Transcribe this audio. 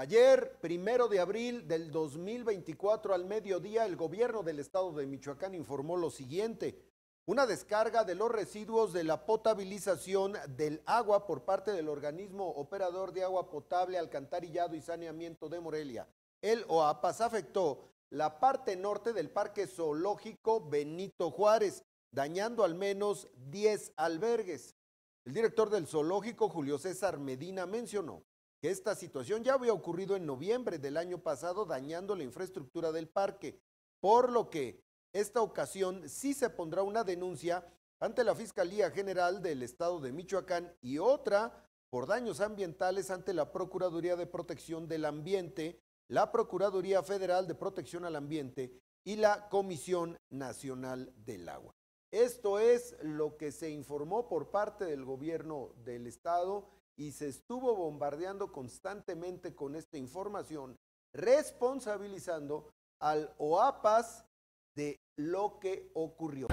Ayer, primero de abril del 2024 al mediodía, el gobierno del estado de Michoacán informó lo siguiente. Una descarga de los residuos de la potabilización del agua por parte del organismo operador de agua potable, alcantarillado y saneamiento de Morelia, el OAPAS, afectó la parte norte del Parque Zoológico Benito Juárez, dañando al menos 10 albergues. El director del zoológico, Julio César Medina, mencionó que esta situación ya había ocurrido en noviembre del año pasado dañando la infraestructura del parque, por lo que esta ocasión sí se pondrá una denuncia ante la Fiscalía General del Estado de Michoacán y otra por daños ambientales ante la Procuraduría de Protección del Ambiente, la Procuraduría Federal de Protección al Ambiente y la Comisión Nacional del Agua. Esto es lo que se informó por parte del gobierno del estado y se estuvo bombardeando constantemente con esta información, responsabilizando al OAPAS de lo que ocurrió.